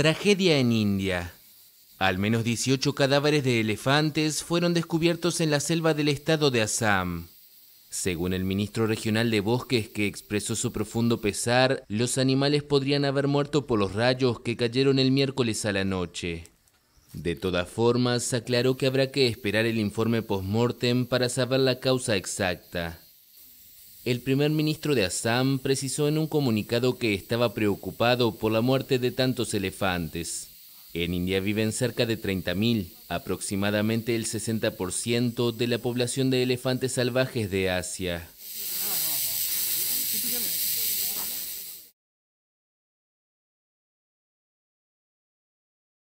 Tragedia en India. Al menos 18 cadáveres de elefantes fueron descubiertos en la selva del estado de Assam. Según el ministro regional de Bosques, que expresó su profundo pesar, los animales podrían haber muerto por los rayos que cayeron el miércoles a la noche. De todas formas, aclaró que habrá que esperar el informe post-mortem para saber la causa exacta. El primer ministro de Assam precisó en un comunicado que estaba preocupado por la muerte de tantos elefantes. En India viven cerca de 30.000, aproximadamente el 60% de la población de elefantes salvajes de Asia.